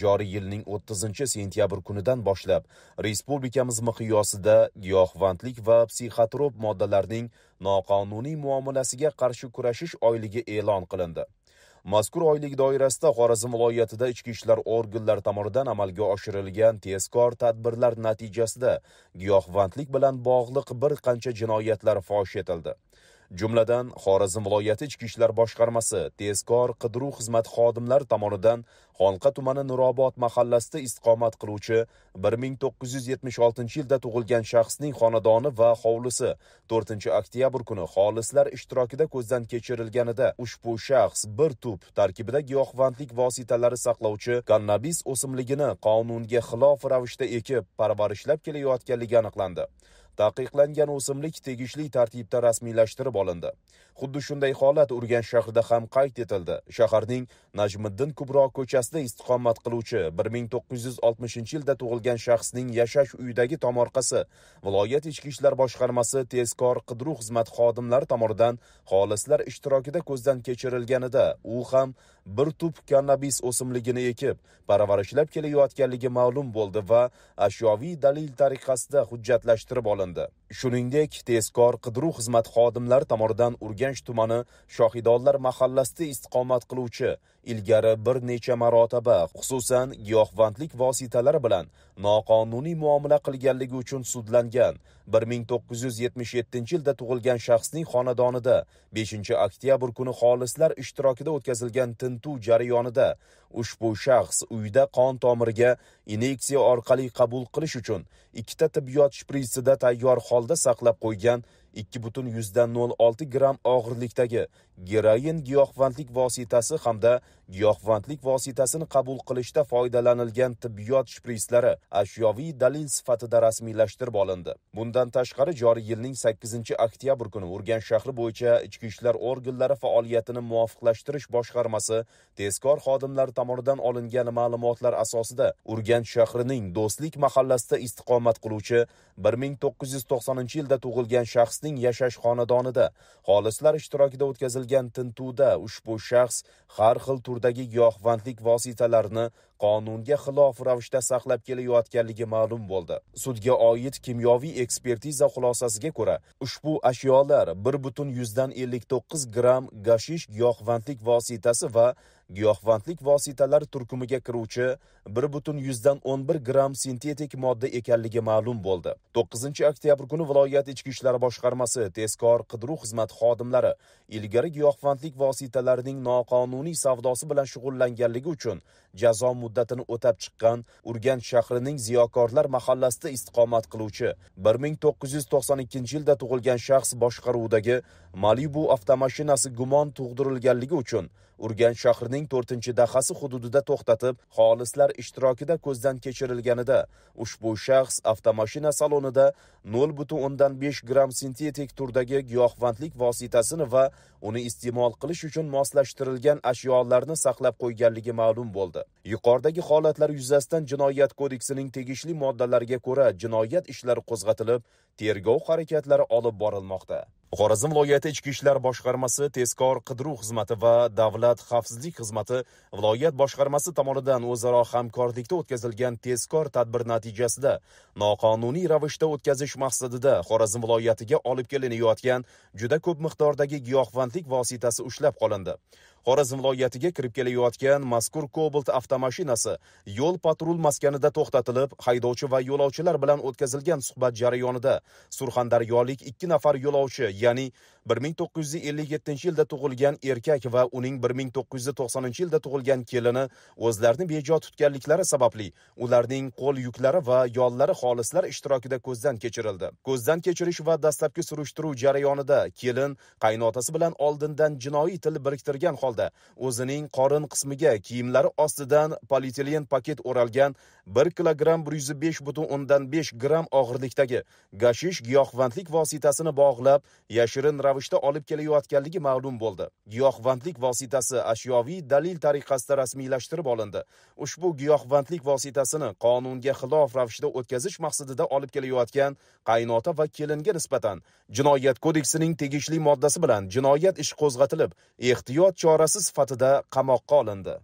joriy yilning 30 sentyabr kunidan boshlab respublikamiz miqyosida giyohvandlik va psixotrop moddalarning noqonuniy muomalasiga qarshi kurashish oyligi e'lon qilindi mazkur oylik doirasida xorazm viloyatida ichki ishlar organlari tomonidan amalga oshirilgan tezkor tadbirlar natijasida giyohvandlik bilan bog'liq bir qancha jinoyatlar fosh etildi jumladan xorazm viloyati ichki ishlar boshqarmasi tezkor qidiruv xizmati xodimlari tomonidan xonqa tumani nurobod mahallasida istiqomat qiluvchi 1976 yilda tug'ilgan shaxsning xonadoni va hovlisi 4 oktyabr kuni xolislar ishtirokida ko'zdan kechirilganida ushbu shaxs bir tup tarkibida giyohvandlik vositalari saqlovchi kannabis o'simligini qonunga xilof ravishda ekib parvarishlab kelayotganligi aniqlandi taqiqlangan o'simlik tegishli tartibda rasmiylashtirib olindi xuddi shunday holat urganch shahrida ham qayd etildi shaharning najmiddin kubro ko'chasida istiqomat qiluvchi 1960 yilda tug'ilgan shaxsning yashash uyidagi tomorqasi viloyat ichki ishlar boshqarmasi tezkor qidiruv xizmati xodimlari tomonidan xolislar ishtirokida ko'zdan kechirilganida u ham bir tup kannabis o'simligini ekib parvarishlab kelayotganligi ma'lum bo'ldi va ashyoviy dalil tariqasida hujjatlashtirib olindi anda shuningdek tezkor qidiruv xizmati xodimlari tomonidan urganch tumani shohidonlar mahallasida istiqomat qiluvchi ilgari bir necha marotaba xususan giyohvandlik vositalari bilan noqonuniy muomala qilganligi uchun sudlangan 1977 yilda tug'ilgan shaxsning xonadonida 5 oktyabr kuni xolislar ishtirokida o'tkazilgan tintuv jarayonida ushbu shaxs uyda qon tomiriga inyeksiya orqali qabul qilish uchun ikkita tibbiyot shpritsida tayyor holda saqlab qo'ygan ikki butun yuzdan nol olti gramm og'irlikdagi geroin giyohvandlik vositasi hamda giyohvandlik vositasini qabul qilishda foydalanilgan tibbiyot shprislari ashyoviy dalil sifatida rasmiylashtirib olindi bundan tashqari joriy yilning sakkizinchi oktyabr kuni urganch shahri bo'yicha ichki ishlar organlari faoliyatini muvofiqlashtirish boshqarmasi tezkor xodimlari tomonidan olingan ma'lumotlar asosida urganch shahrining do'stlik mahallasida istiqomat qiluvchi bir ming to'qqiz yuz to'qsoninchi yilda tug'ilgan shaxs shaxsning yashash xonadonida xolislar ishtirokida o'tkazilgan tintuvda ushbu shaxs har xil turdagi giyohvandlik vositalarini qonunga xilof ravishda saqlab kelayotganligi ma'lum bo'ldi sudga oid kimyoviy ekspertiza xulosasiga ko'ra ushbu ashyolar bir butun yuzdan ellik to'qqiz gramm gashish giyohvandlik vositasi va giyohvandlik vositalari turkumiga kiruvchi 1,11 gramm sintetik modda ekanligi ma'lum bo'ldi 9 oktyabr kuni viloyat ichki ishlar boshqarmasi tezkor qidiruv xizmati xodimlari ilgari giyohvandlik vositalarining noqonuniy savdosi bilan shug'ullanganligi uchun jazo muddatini o'tab chiqqan urganch shahrining ziyokorlar mahallasida istiqomat qiluvchi 1992 yilda tug'ilgan shaxs boshqaruvidagi malibu avtomashinasi gumon tug'dirilganligi uchun urganch shahrining davlatning to'rtinchi dahasi hududida to'xtatib xolislar ishtirokida ko'zdan kechirilganida ushbu shaxs avtomashina salonida nol butun o'ndan besh gramm sintetik turdagi giyohvandlik vositasini va uni iste'mol qilish uchun moslashtirilgan ashyolarni saqlab qo'yganligi ma'lum bo'ldi yuqoridagi holatlar yuzasidan jinoyat kodeksining tegishli moddalariga ko'ra jinoyat ishlari qo'zg'atilib tergov harakatlari olib borilmoqda xorazm viloyati ichki ishlar boshqarmasi tezkor qidiruv xizmati va davlat xavfsizlik xizmati viloyat boshqarmasi tomonidan o'zaro hamkorlikda o'tkazilgan tezkor tadbir natijasida noqonuniy ravishda o'tkazish maqsadida xorazm viloyatiga olib kelinayotgan juda ko'p miqdordagi giyohvandlik vositasi ushlab qolindi xorazm viloyatiga kirib kelayotgan mazkur cobalt avtomashinasi yo'l patrul maskanida to'xtatilib haydovchi va yo'lovchilar bilan o'tkazilgan suhbat jarayonida surxondaryolik ikki nafar yo'lovchi ya'ni 1957 yilda tug'ilgan erkak va uning 1990 yilda tug'ilgan kelini o'zlarini bejo tutganliklari sababli ularning qo'l yuklari va yollari xolislar ishtirokida ko'zdan kechirildi ko'zdan kechirish va dastlabki surishtiruv jarayonida kelin qaynotasi bilan oldindan jinoiy til biriktirgan holda o'zining qorin qismiga kiyimlari ostida ustidan polietilen paket o'ralgan 1 kilogramm 105.5 butun undan gramm og'irlikdagi gashish giyohvandlik vositasini bog'lab yashirin ravishda olib kelayotganligi ma'lum bo'ldi giyohvandlik vositasi ashyoviy dalil tariqasida rasmiylashtirib olindi ushbu giyohvandlik vositasini qonunga xilof ravishda o'tkazish maqsadida olib kelayotgan qaynota va kelinga nisbatan jinoyat kodeksining tegishli moddasi bilan jinoyat ishi qo'zg'atilib ehtiyot chorasi sifatida qamoqqa olindi